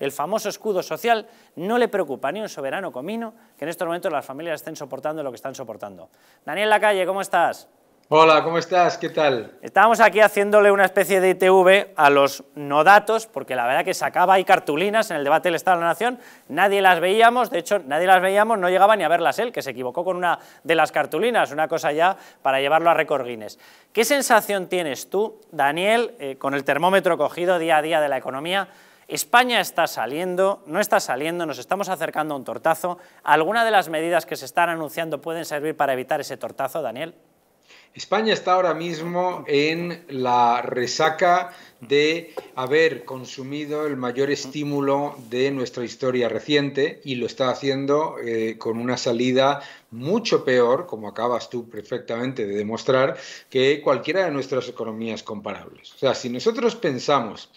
el famoso escudo social, no le preocupa ni un soberano comino que en estos momentos las familias estén soportando lo que están soportando. Daniel Lacalle, ¿cómo estás? Hola, ¿cómo estás? ¿Qué tal? Estábamos aquí haciéndole una especie de ITV a los no datos, porque la verdad que sacaba ahí cartulinas en el debate del Estado de la Nación, nadie las veíamos, de hecho, nadie las veíamos, no llegaba ni a verlas él, que se equivocó con una de las cartulinas, una cosa ya para llevarlo a récord Guinness. ¿Qué sensación tienes tú, Daniel, eh, con el termómetro cogido día a día de la economía, España está saliendo, no está saliendo, nos estamos acercando a un tortazo. ¿Alguna de las medidas que se están anunciando pueden servir para evitar ese tortazo, Daniel? España está ahora mismo en la resaca de haber consumido el mayor estímulo de nuestra historia reciente y lo está haciendo eh, con una salida mucho peor, como acabas tú perfectamente de demostrar, que cualquiera de nuestras economías comparables. O sea, si nosotros pensamos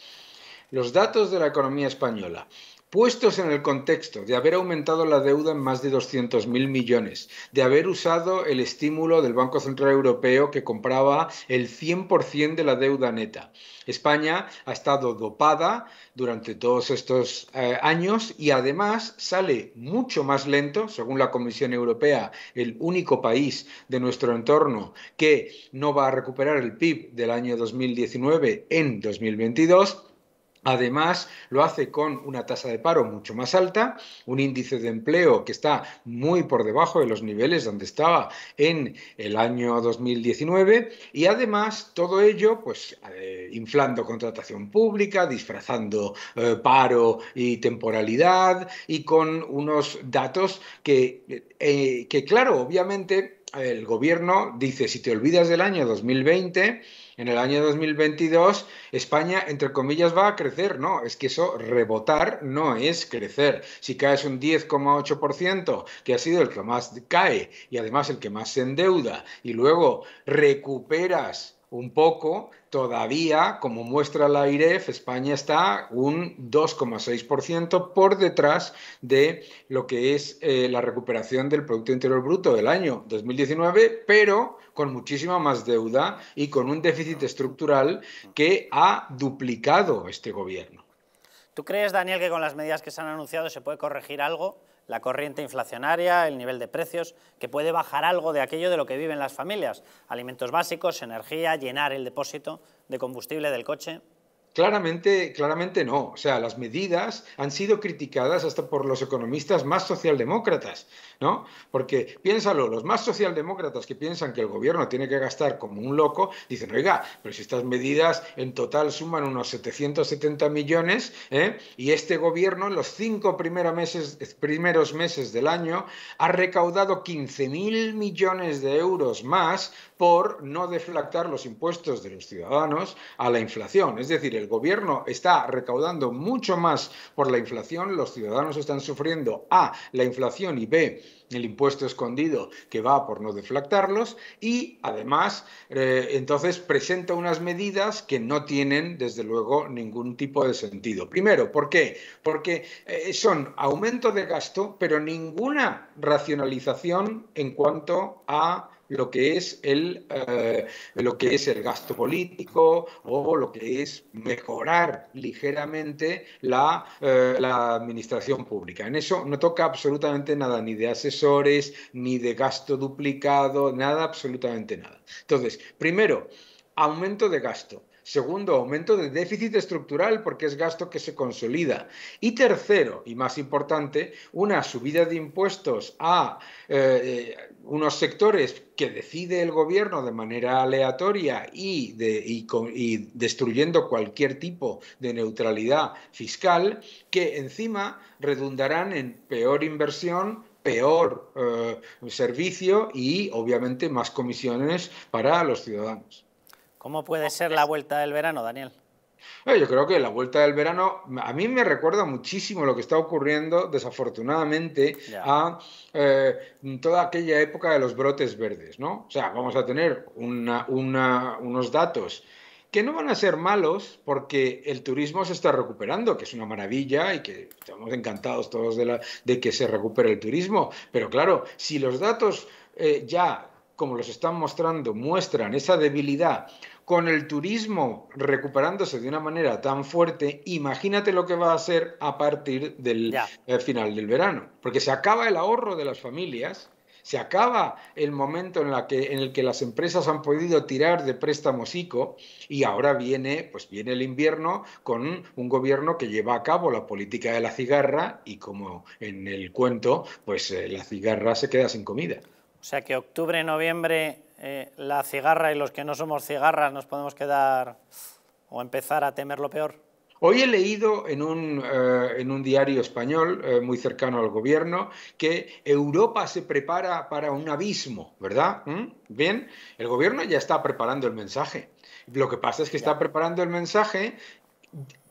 los datos de la economía española, puestos en el contexto de haber aumentado la deuda en más de 200.000 millones, de haber usado el estímulo del Banco Central Europeo que compraba el 100% de la deuda neta. España ha estado dopada durante todos estos eh, años y además sale mucho más lento, según la Comisión Europea, el único país de nuestro entorno que no va a recuperar el PIB del año 2019 en 2022 Además, lo hace con una tasa de paro mucho más alta, un índice de empleo que está muy por debajo de los niveles donde estaba en el año 2019 y además todo ello pues eh, inflando contratación pública, disfrazando eh, paro y temporalidad y con unos datos que, eh, que claro, obviamente el gobierno dice si te olvidas del año 2020 en el año 2022 España, entre comillas, va a crecer. No, es que eso rebotar no es crecer. Si caes un 10,8%, que ha sido el que más cae y además el que más se endeuda, y luego recuperas un poco, todavía, como muestra la IREF, España está un 2,6% por detrás de lo que es eh, la recuperación del Producto Interior Bruto del año 2019, pero con muchísima más deuda y con un déficit estructural que ha duplicado este gobierno. ¿Tú crees, Daniel, que con las medidas que se han anunciado se puede corregir algo? La corriente inflacionaria, el nivel de precios, que puede bajar algo de aquello de lo que viven las familias. Alimentos básicos, energía, llenar el depósito de combustible del coche. Claramente, claramente no. O sea, las medidas han sido criticadas hasta por los economistas más socialdemócratas, ¿no? Porque piénsalo, los más socialdemócratas que piensan que el gobierno tiene que gastar como un loco, dicen, oiga, pero si estas medidas en total suman unos 770 millones, ¿eh? y este gobierno en los cinco primeros meses, primeros meses del año ha recaudado 15 mil millones de euros más por no deflactar los impuestos de los ciudadanos a la inflación. Es decir, el el gobierno está recaudando mucho más por la inflación, los ciudadanos están sufriendo A, la inflación y B, el impuesto escondido que va por no deflactarlos y además eh, entonces presenta unas medidas que no tienen desde luego ningún tipo de sentido. Primero, ¿por qué? Porque eh, son aumento de gasto pero ninguna racionalización en cuanto a lo que es el, eh, lo que es el gasto político o lo que es mejorar ligeramente la, eh, la administración pública. En eso no toca absolutamente nada, ni de asesores, ni de gasto duplicado, nada, absolutamente nada. Entonces, primero, aumento de gasto. Segundo, aumento de déficit estructural porque es gasto que se consolida. Y tercero, y más importante, una subida de impuestos a eh, eh, unos sectores que decide el gobierno de manera aleatoria y, destruyendo cualquier tipo de neutralidad fiscal, que encima redundarán en peor inversión, peor eh, servicio y obviamente más comisiones para los ciudadanos. ¿Cómo puede ser la vuelta del verano, Daniel? Eh, yo creo que la vuelta del verano a mí me recuerda muchísimo lo que está ocurriendo, desafortunadamente, a eh, toda aquella época de los brotes verdes, ¿no? O sea, vamos a tener unos datos que no van a ser malos porque el turismo se está recuperando, que es una maravilla y que estamos encantados todos de, que se recupere el turismo. Pero claro, si los datos eh, ya como los están mostrando, muestran esa debilidad con el turismo recuperándose de una manera tan fuerte, imagínate lo que va a ser a partir del eh, final del verano, porque se acaba el ahorro de las familias, se acaba el momento en, la que, en, el que las empresas han podido tirar de préstamos ICO y ahora viene, pues viene el invierno con un gobierno que lleva a cabo la política de la cigarra y como en el cuento, pues eh, la cigarra se queda sin comida. O sea que octubre, noviembre, eh, la cigarra y los que no somos cigarras nos podemos quedar o empezar a temer lo peor. Hoy he leído en un, eh, en un diario español eh, muy cercano al gobierno que Europa se prepara para un abismo, ¿verdad? ¿Mm? Bien, el gobierno ya está preparando el mensaje. Lo que pasa es que está preparando el mensaje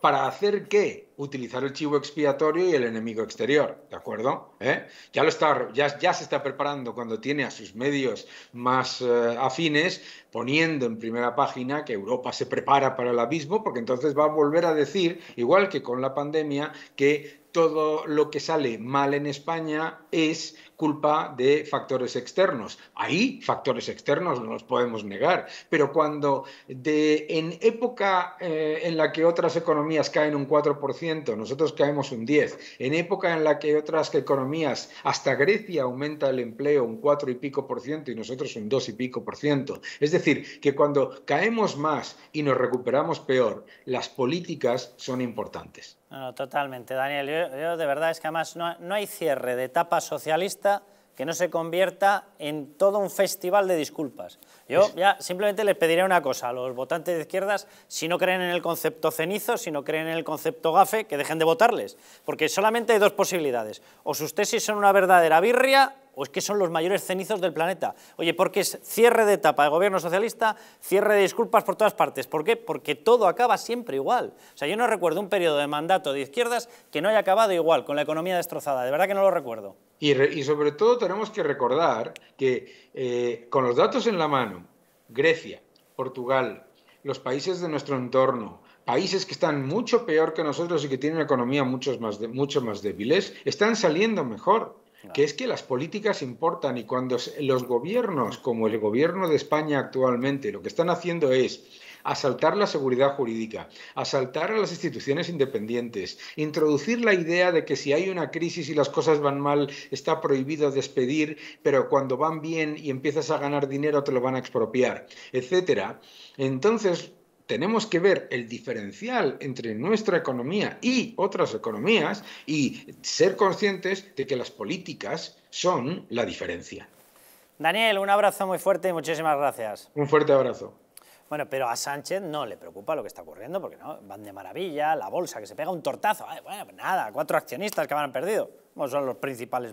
para hacer qué? Utilizar el chivo expiatorio y el enemigo exterior, ¿de acuerdo? ¿Eh? Ya, lo está, ya, se está preparando cuando tiene a sus medios más eh, afines, poniendo en primera página que Europa se prepara para el abismo, porque entonces va a volver a decir, igual que con la pandemia, que todo lo que sale mal en España es culpa de factores externos. Ahí factores externos no los podemos negar, pero cuando en época eh, en la que otras economías caen un 4%, nosotros caemos un 10%, en época en la que otras economías, hasta Grecia aumenta el empleo un 4 y pico por ciento y nosotros un 2 y pico por ciento. Es decir, que cuando caemos más y nos recuperamos peor, las políticas son importantes. No, totalmente, Daniel. Yo, de verdad es que además no, hay cierre de etapa socialista que no se convierta en todo un festival de disculpas. Yo ya simplemente les pediré una cosa a los votantes de izquierdas, si no creen en el concepto cenizo, si no creen en el concepto gafe, que dejen de votarles, porque solamente hay dos posibilidades. O sus tesis son una verdadera birria o es que son los mayores cenizos del planeta. Oye, porque es cierre de etapa de gobierno socialista, cierre de disculpas por todas partes. ¿Por qué? Porque todo acaba siempre igual. O sea, yo no recuerdo un periodo de mandato de izquierdas que no haya acabado igual, con la economía destrozada. De verdad que no lo recuerdo. Y, sobre todo tenemos que recordar que eh, con los datos en la mano, Grecia, Portugal, los países de nuestro entorno, países que están mucho peor que nosotros y que tienen una economía mucho más, mucho más débiles, están saliendo mejor. Que es que las políticas importan y cuando los gobiernos, como el gobierno de España actualmente, lo que están haciendo es asaltar la seguridad jurídica, asaltar a las instituciones independientes, introducir la idea de que si hay una crisis y las cosas van mal, está prohibido despedir, pero cuando van bien y empiezas a ganar dinero te lo van a expropiar, etcétera. Entonces, tenemos que ver el diferencial entre nuestra economía y otras economías y ser conscientes de que las políticas son la diferencia. Daniel, un abrazo muy fuerte y muchísimas gracias. Un fuerte abrazo. Bueno, pero a Sánchez no le preocupa lo que está ocurriendo, porque no, van de maravilla, la bolsa que se pega un tortazo, bueno, pues nada, cuatro accionistas que van perdido, son los principales.